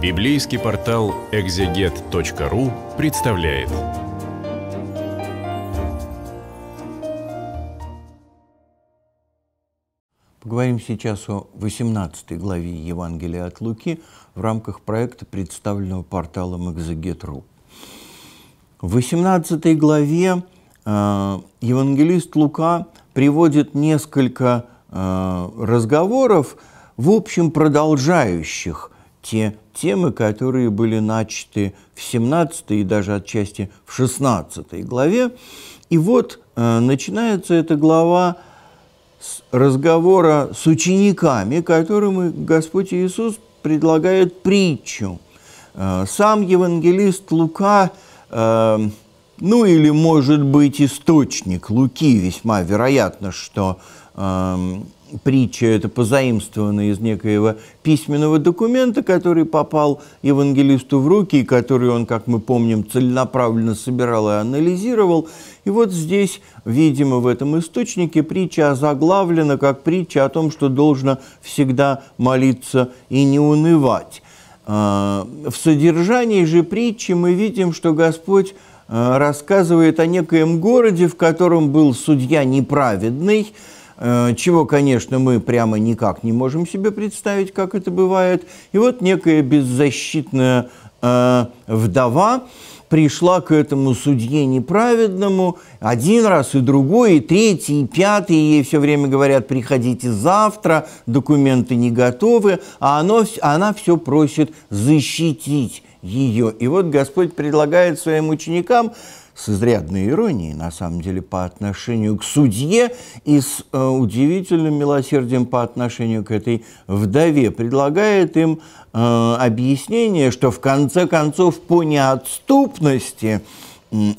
Библейский портал экзегет.ру представляет. Поговорим сейчас о 18 главе Евангелия от Луки в рамках проекта, представленного порталом экзегет.ру. В 18 главе э, евангелист Лука приводит несколько э, разговоров, в общем, продолжающих – те темы, которые были начаты в 17 и даже отчасти в 16 главе. И вот э, начинается эта глава с разговора с учениками, которым Господь Иисус предлагает притчу. Э, сам евангелист Лука, э, ну или, может быть, источник Луки, весьма вероятно, что эм, притча, это позаимствовано из некоего письменного документа, который попал евангелисту в руки, и который он, как мы помним, целенаправленно собирал и анализировал. И вот здесь, видимо, в этом источнике притча озаглавлена как притча о том, что должно всегда молиться и не унывать. А, в содержании же притчи мы видим, что Господь а, рассказывает о некоем городе, в котором был судья неправедный, Э, чего, конечно, мы прямо никак не можем себе представить, как это бывает. И вот некая беззащитная э, вдова пришла к этому судье неправедному один раз, и другой, и третий, и пятый, ей все время говорят, приходите завтра, документы не готовы, а оно, она все просит защитить ее. И вот Господь предлагает своим ученикам с изрядной иронией, на самом деле, по отношению к судье и с э, удивительным милосердием по отношению к этой вдове, предлагает им э, объяснение, что в конце концов по неотступности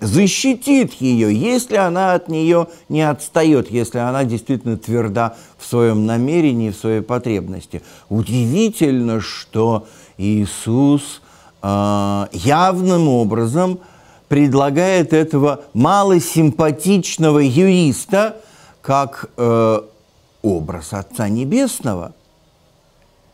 защитит ее, если она от нее не отстает, если она действительно тверда в своем намерении, в своей потребности. Удивительно, что Иисус э, явным образом – предлагает этого малосимпатичного юриста как э, образ Отца Небесного.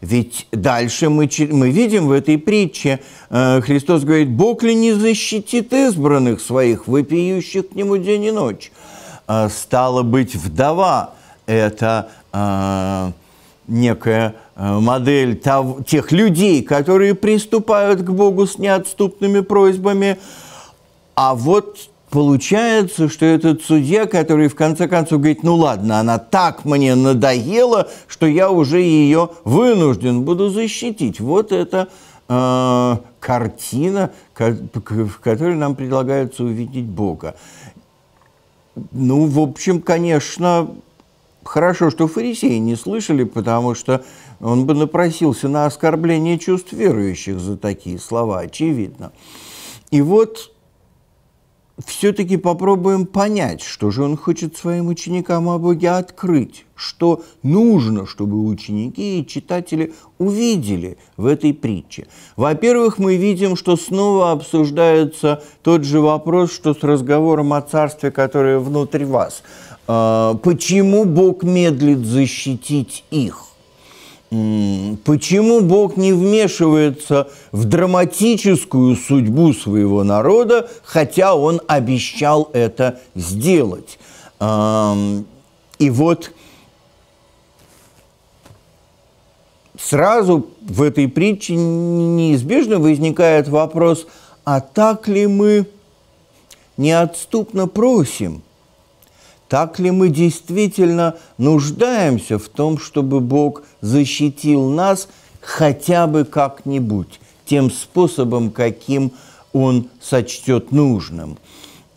Ведь дальше мы, мы видим в этой притче, э, Христос говорит, «Бог ли не защитит избранных своих, вопиющих к нему день и ночь?» э, Стало быть, вдова – это э, некая э, модель тех людей, которые приступают к Богу с неотступными просьбами – а вот получается, что этот судья, который в конце концов говорит, ну ладно, она так мне надоела, что я уже ее вынужден буду защитить. Вот это э, картина, в которой нам предлагается увидеть Бога. Ну, в общем, конечно, хорошо, что фарисеи не слышали, потому что он бы напросился на оскорбление чувств верующих за такие слова, очевидно. И вот все-таки попробуем понять, что же он хочет своим ученикам о Боге открыть, что нужно, чтобы ученики и читатели увидели в этой притче. Во-первых, мы видим, что снова обсуждается тот же вопрос, что с разговором о царстве, которое внутри вас. А, почему Бог медлит защитить их? Почему Бог не вмешивается в драматическую судьбу своего народа, хотя Он обещал это сделать? И вот сразу в этой притче неизбежно возникает вопрос, а так ли мы неотступно просим – так ли мы действительно нуждаемся в том, чтобы Бог защитил нас хотя бы как-нибудь, тем способом, каким Он сочтет нужным?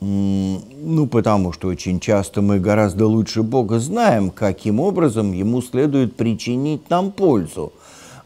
Ну, потому что очень часто мы гораздо лучше Бога знаем, каким образом Ему следует причинить нам пользу.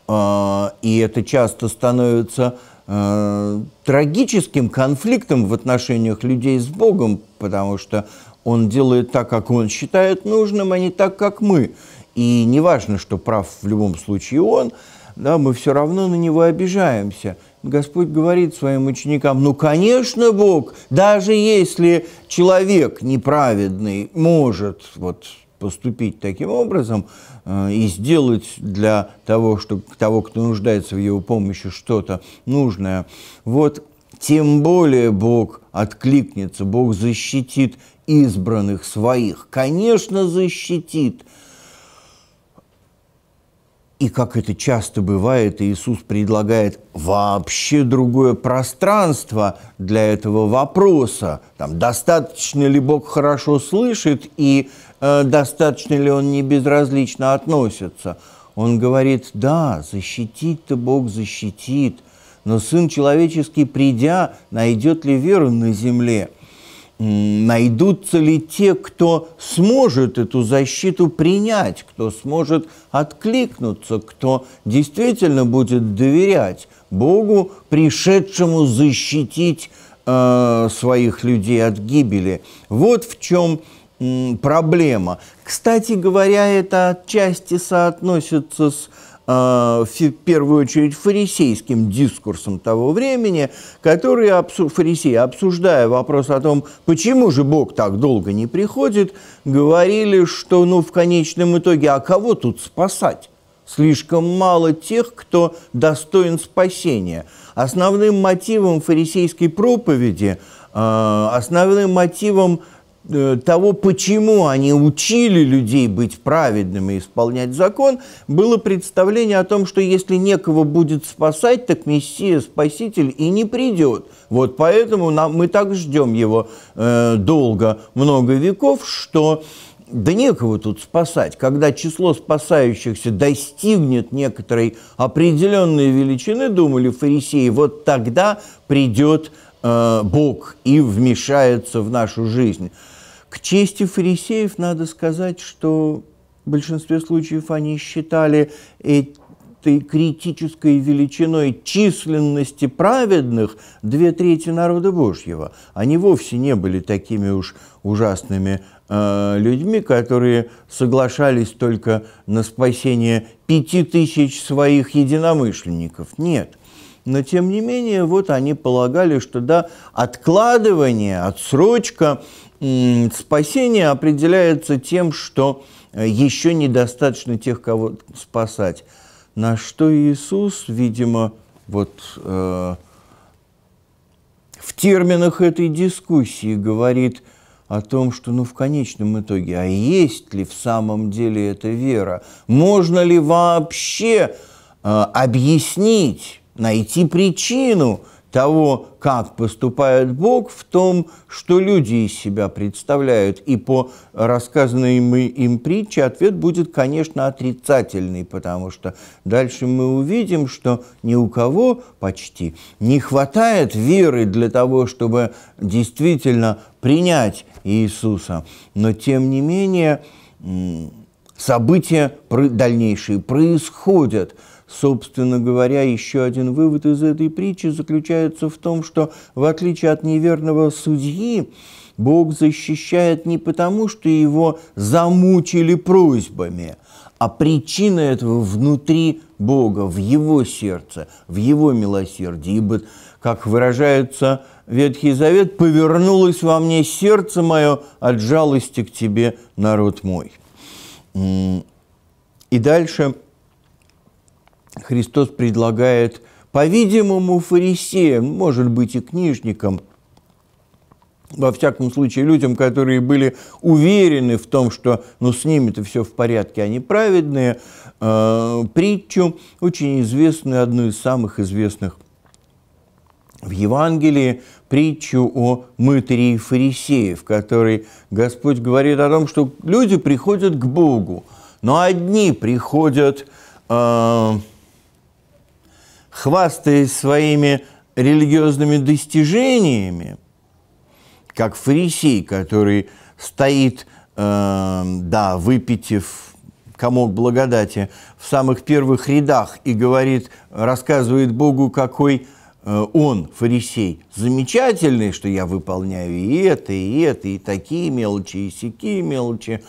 А, и это часто становится э, трагическим конфликтом в отношениях людей с Богом, потому что он делает так, как он считает нужным, а не так, как мы. И не важно, что прав в любом случае он, да, мы все равно на него обижаемся. Господь говорит своим ученикам, ну, конечно, Бог, даже если человек неправедный может вот поступить таким образом э, и сделать для того, что, того, кто нуждается в его помощи, что-то нужное, вот тем более Бог откликнется, Бог защитит избранных своих, конечно, защитит. И как это часто бывает, Иисус предлагает вообще другое пространство для этого вопроса. Там, достаточно ли Бог хорошо слышит и э, достаточно ли Он не безразлично относится. Он говорит, да, защитит-то Бог защитит, но Сын Человеческий, придя, найдет ли веру на земле – найдутся ли те, кто сможет эту защиту принять, кто сможет откликнуться, кто действительно будет доверять Богу, пришедшему защитить э, своих людей от гибели. Вот в чем э, проблема. Кстати говоря, это отчасти соотносится с Э, в первую очередь фарисейским дискурсом того времени, которые абсу фарисеи, обсуждая вопрос о том, почему же Бог так долго не приходит, говорили, что ну, в конечном итоге, а кого тут спасать? Слишком мало тех, кто достоин спасения. Основным мотивом фарисейской проповеди, э, основным мотивом Э, того, почему они учили людей быть праведными и исполнять закон, было представление о том, что если некого будет спасать, так Мессия Спаситель и не придет. Вот поэтому нам, мы так ждем его э, долго, много веков, что да некого тут спасать. Когда число спасающихся достигнет некоторой определенной величины, думали фарисеи, вот тогда придет э, Бог и вмешается в нашу жизнь. К чести фарисеев надо сказать, что в большинстве случаев они считали этой критической величиной численности праведных две трети народа Божьего. Они вовсе не были такими уж ужасными э, людьми, которые соглашались только на спасение пяти тысяч своих единомышленников. Нет. Но, тем не менее, вот они полагали, что да, откладывание, отсрочка спасение определяется тем, что э, еще недостаточно тех, кого спасать. На что Иисус, видимо, вот э, в терминах этой дискуссии говорит о том, что ну в конечном итоге, а есть ли в самом деле эта вера? Можно ли вообще э, объяснить, найти причину – того, как поступает Бог, в том, что люди из себя представляют. И по рассказанной им притче ответ будет, конечно, отрицательный, потому что дальше мы увидим, что ни у кого почти не хватает веры для того, чтобы действительно принять Иисуса. Но тем не менее события дальнейшие происходят – Собственно говоря, еще один вывод из этой притчи заключается в том, что, в отличие от неверного судьи, Бог защищает не потому, что его замучили просьбами, а причина этого внутри Бога, в его сердце, в его милосердии. Ибо, как выражается Ветхий Завет, «повернулось во мне сердце мое от жалости к тебе, народ мой». И дальше – Христос предлагает, по-видимому, фарисеям, может быть, и книжникам, во всяком случае, людям, которые были уверены в том, что ну, с ними-то все в порядке, они праведные, э, притчу, очень известную, одну из самых известных в Евангелии притчу о мытаре и фарисее, в которой Господь говорит о том, что люди приходят к Богу, но одни приходят э, хвастаясь своими религиозными достижениями, как фарисей, который стоит, э, да, выпитив комок благодати, в самых первых рядах и говорит, рассказывает Богу, какой э, он, фарисей, замечательный, что я выполняю и это, и это, и такие мелочи, и сякие мелочи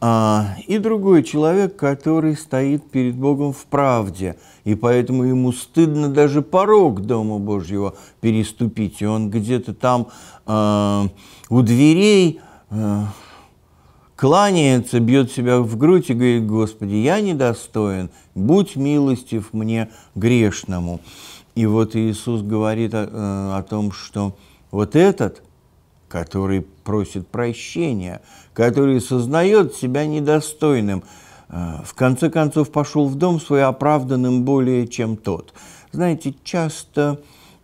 а, и другой человек, который стоит перед Богом в правде, и поэтому ему стыдно даже порог Дома Божьего переступить, и он где-то там а, у дверей а, кланяется, бьет себя в грудь и говорит, «Господи, я недостоин, будь милостив мне грешному». И вот Иисус говорит о, э, о том, что вот этот – который просит прощения, который сознает себя недостойным, э, в конце концов пошел в дом свой оправданным более чем тот. Знаете, часто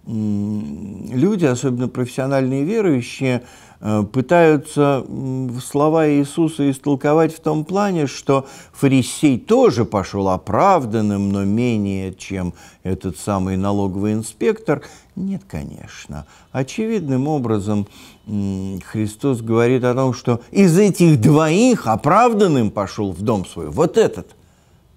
люди, особенно профессиональные верующие, Э, пытаются слова Иисуса истолковать в том плане, что фарисей тоже пошел оправданным, но менее, чем этот самый налоговый инспектор. Нет, конечно. Очевидным образом Христос говорит о том, что из этих двоих оправданным пошел в дом свой вот этот –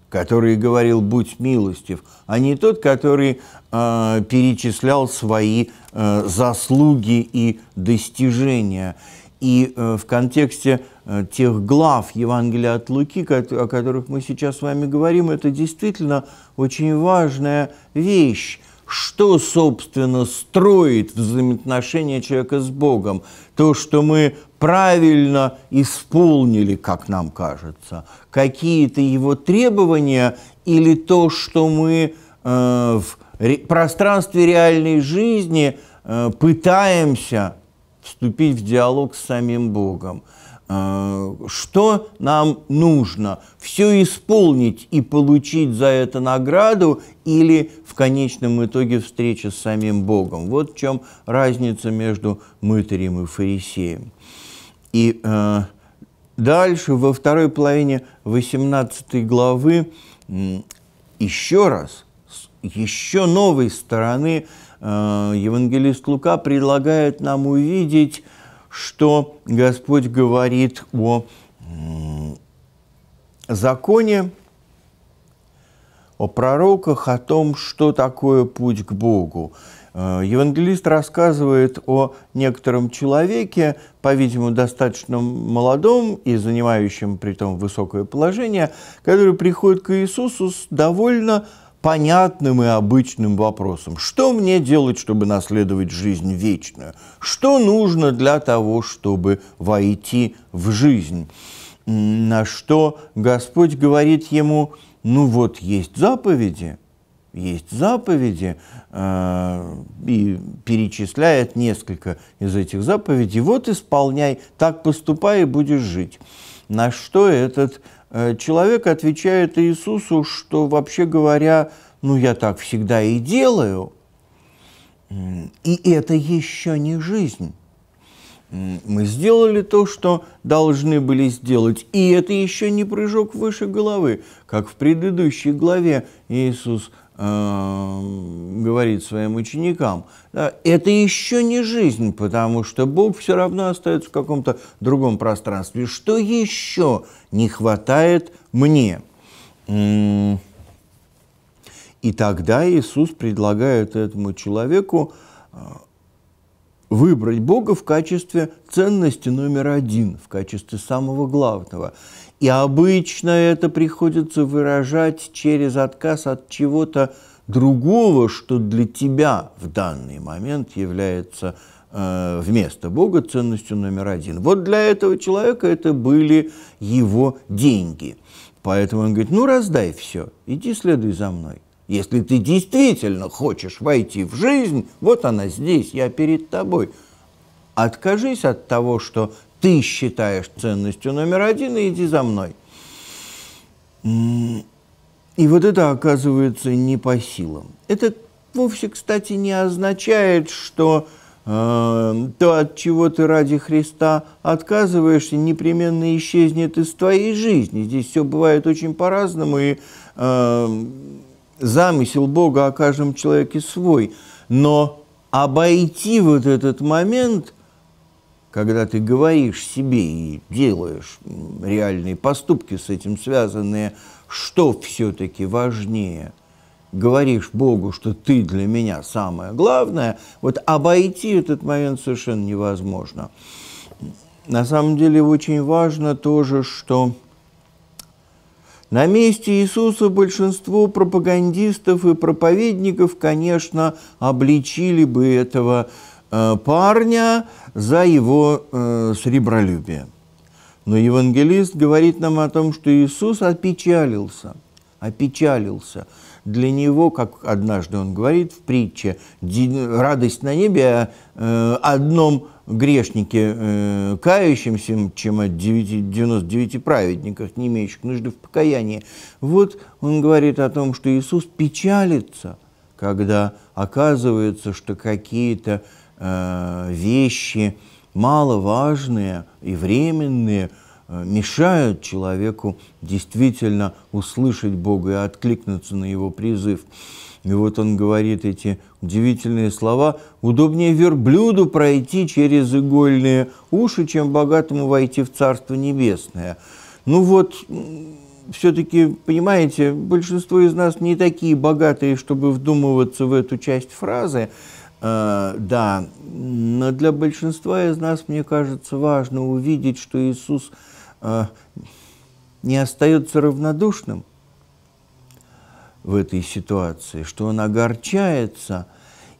который говорил «будь милостив», а не тот, который э, перечислял свои э, заслуги и достижения. И э, в контексте э, тех глав Евангелия от Луки, о которых мы сейчас с вами говорим, это действительно очень важная вещь что, собственно, строит взаимоотношения человека с Богом. То, что мы правильно исполнили, как нам кажется, какие-то его требования или то, что мы э, в пространстве реальной жизни э, пытаемся вступить в диалог с самим Богом. Э, что нам нужно, все исполнить и получить за это награду или в конечном итоге встреча с самим Богом. Вот в чем разница между мытарем и фарисеем. И э, дальше, во второй половине 18 главы, еще раз, с еще новой стороны, э, евангелист Лука предлагает нам увидеть что Господь говорит о законе, о пророках, о том, что такое путь к Богу. Э, евангелист рассказывает о некотором человеке, по-видимому, достаточно молодом и занимающем при том высокое положение, который приходит к Иисусу с довольно понятным и обычным вопросом. Что мне делать, чтобы наследовать жизнь вечную? Что нужно для того, чтобы войти в жизнь? На что Господь говорит ему, ну вот есть заповеди, есть заповеди, а, и перечисляет несколько из этих заповедей. Вот исполняй, так поступай и будешь жить. На что этот э, человек отвечает Иисусу, что вообще говоря, ну я так всегда и делаю, и это еще не жизнь. Мы сделали то, что должны были сделать, и это еще не прыжок выше головы, как в предыдущей главе Иисус Э, говорит своим ученикам, да, это еще не жизнь, потому что Бог все равно остается в каком-то другом пространстве. Что еще не хватает мне? И тогда Иисус предлагает этому человеку э, выбрать Бога в качестве ценности номер один, в качестве самого главного. И обычно это приходится выражать через отказ от чего-то другого, что для тебя в данный момент является э, вместо Бога ценностью номер один. Вот для этого человека это были его деньги. Поэтому он говорит, ну раздай все, иди следуй за мной. Если ты действительно хочешь войти в жизнь, вот она здесь, я перед тобой. Откажись от того, что ты считаешь ценностью номер один, и иди за мной. И вот это оказывается не по силам. Это вовсе, кстати, не означает, что э, то, от чего ты ради Христа отказываешься, непременно исчезнет из твоей жизни. Здесь все бывает очень по-разному, и э, замысел Бога о каждом человеке свой, но обойти вот этот момент, когда ты говоришь себе и делаешь реальные поступки с этим связанные, что все-таки важнее, говоришь Богу, что ты для меня самое главное, вот обойти этот момент совершенно невозможно. На самом деле очень важно тоже, что на месте Иисуса большинство пропагандистов и проповедников, конечно, обличили бы этого э, парня за его э, сребролюбие. Но евангелист говорит нам о том, что Иисус опечалился, опечалился – для него, как однажды он говорит в притче, радость на небе о э, одном грешнике, э, кающимся, чем о 99 праведниках, не имеющих нужды в покаянии. Вот он говорит о том, что Иисус печалится, когда оказывается, что какие-то э, вещи маловажные и временные – Э, мешают человеку действительно услышать Бога и откликнуться на его призыв. И вот он говорит эти удивительные слова. «Удобнее верблюду пройти через игольные уши, чем богатому войти в Царство Небесное». Ну вот, все-таки, понимаете, большинство из нас не такие богатые, чтобы вдумываться в эту часть фразы, э, да, но для большинства из нас, мне кажется, важно увидеть, что Иисус – а, не остается равнодушным в этой ситуации, что он огорчается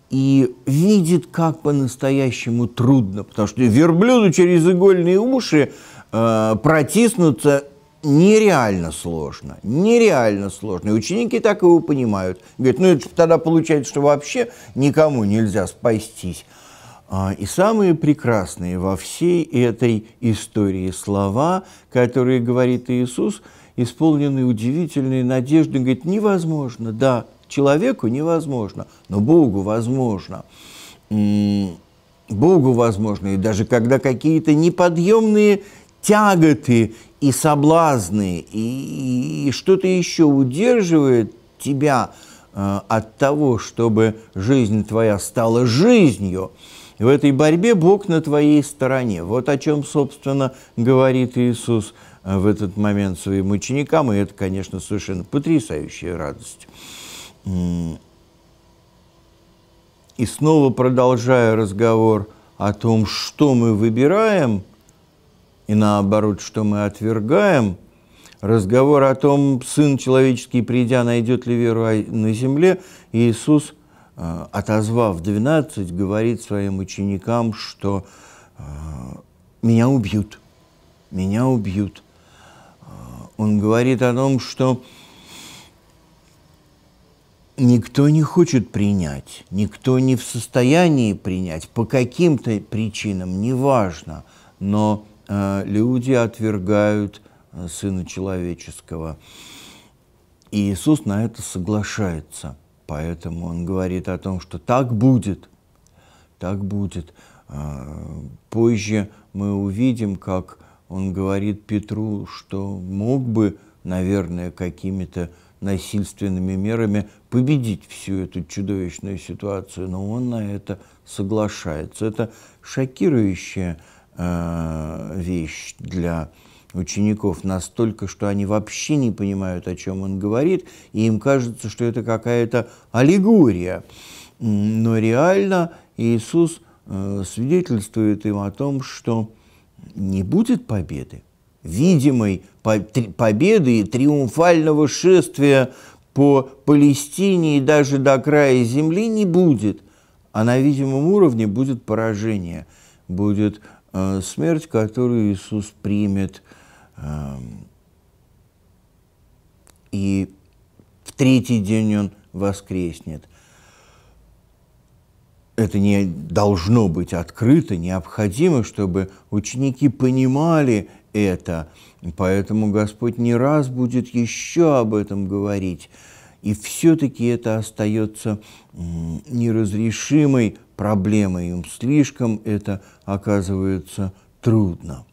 и видит, как по-настоящему трудно, потому что верблюду через игольные уши а, протиснуться нереально сложно, нереально сложно. И ученики так его понимают. Говорят, ну это тогда получается, что вообще никому нельзя спастись. А, и самые прекрасные во всей этой истории слова, которые говорит Иисус, исполнены удивительной надежды. Он говорит, невозможно, да, человеку невозможно, но Богу возможно. Богу возможно, и даже когда какие-то неподъемные тяготы и соблазны, и, и что-то еще удерживает тебя э, от того, чтобы жизнь твоя стала жизнью – и в этой борьбе Бог на твоей стороне. Вот о чем, собственно, говорит Иисус э, в этот момент своим ученикам, и это, конечно, совершенно потрясающая радость. И снова продолжая разговор о том, что мы выбираем, и наоборот, что мы отвергаем, разговор о том, Сын Человеческий, придя, найдет ли веру на земле, Иисус – Э, отозвав 12, говорит своим ученикам, что э, «меня убьют, меня убьют». Э, он говорит о том, что никто не хочет принять, никто не в состоянии принять, по каким-то причинам, неважно, но люди отвергают Сына Человеческого. И Иисус на это соглашается – Поэтому он говорит о том, что так будет, так будет. А, позже мы увидим, как он говорит Петру, что мог бы, наверное, какими-то насильственными мерами победить всю эту чудовищную ситуацию, но он на это соглашается. Это шокирующая э, вещь для учеников настолько, что они вообще не понимают, о чем он говорит, и им кажется, что это какая-то аллегория. Но реально Иисус э, свидетельствует им о том, что не будет победы, видимой победы и триумфального шествия по Палестине и даже до края земли не будет, а на видимом уровне будет поражение, будет э, смерть, которую Иисус примет – и в третий день он воскреснет. Это не должно быть открыто, необходимо, чтобы ученики понимали это. Поэтому Господь не раз будет еще об этом говорить. И все-таки это остается неразрешимой проблемой. Им слишком это оказывается трудно.